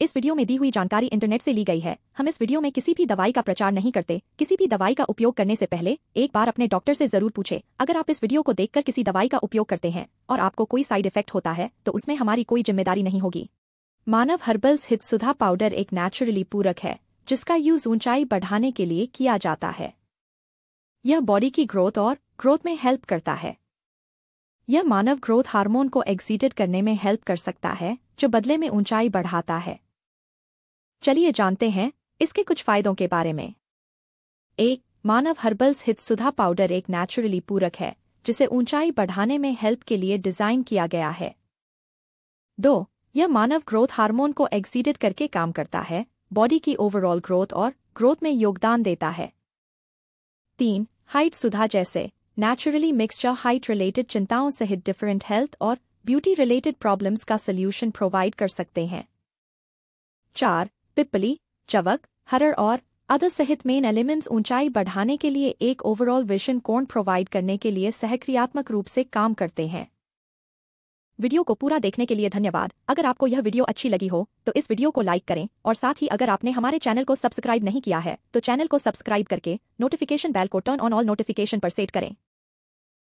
इस वीडियो में दी हुई जानकारी इंटरनेट से ली गई है हम इस वीडियो में किसी भी दवाई का प्रचार नहीं करते किसी भी दवाई का उपयोग करने से पहले एक बार अपने डॉक्टर से जरूर पूछे अगर आप इस वीडियो को देखकर किसी दवाई का उपयोग करते हैं और आपको कोई साइड इफेक्ट होता है तो उसमें हमारी कोई जिम्मेदारी नहीं होगी मानव हर्बल्स हित सुधा पाउडर एक नेचुरली पूरक है जिसका यूज ऊंचाई बढ़ाने के लिए किया जाता है यह बॉडी की ग्रोथ और ग्रोथ में हेल्प करता है यह मानव ग्रोथ हार्मोन को एक्सीडेड करने में हेल्प कर सकता है जो बदले में ऊंचाई बढ़ाता है चलिए जानते हैं इसके कुछ फायदों के बारे में एक मानव हर्बल्स हित सुधा पाउडर एक नेचुरली पूरक है जिसे ऊंचाई बढ़ाने में हेल्प के लिए डिजाइन किया गया है दो यह मानव ग्रोथ हार्मोन को एक्सीडेड करके काम करता है बॉडी की ओवरऑल ग्रोथ और ग्रोथ में योगदान देता है तीन हाइट सुधा जैसे नेचुरली मिक्सचर हाइट रिलेटेड चिंताओं सहित डिफरेंट हेल्थ और ब्यूटी रिलेटेड प्रॉब्लम्स का सोल्यूशन प्रोवाइड कर सकते हैं चार पिपली चवक हरड़ और अदर सहित मेन एलिमेंट्स ऊंचाई बढ़ाने के लिए एक ओवरऑल विशन कोण प्रोवाइड करने के लिए सहक्रियात्मक रूप से काम करते हैं वीडियो को पूरा देखने के लिए धन्यवाद अगर आपको यह वीडियो अच्छी लगी हो तो इस वीडियो को लाइक करें और साथ ही अगर आपने हमारे चैनल को सब्सक्राइब नहीं किया है तो चैनल को सब्सक्राइब करके नोटिफिकेशन बैल को टर्न ऑन ऑल नोटिफिकेशन पर सेट करें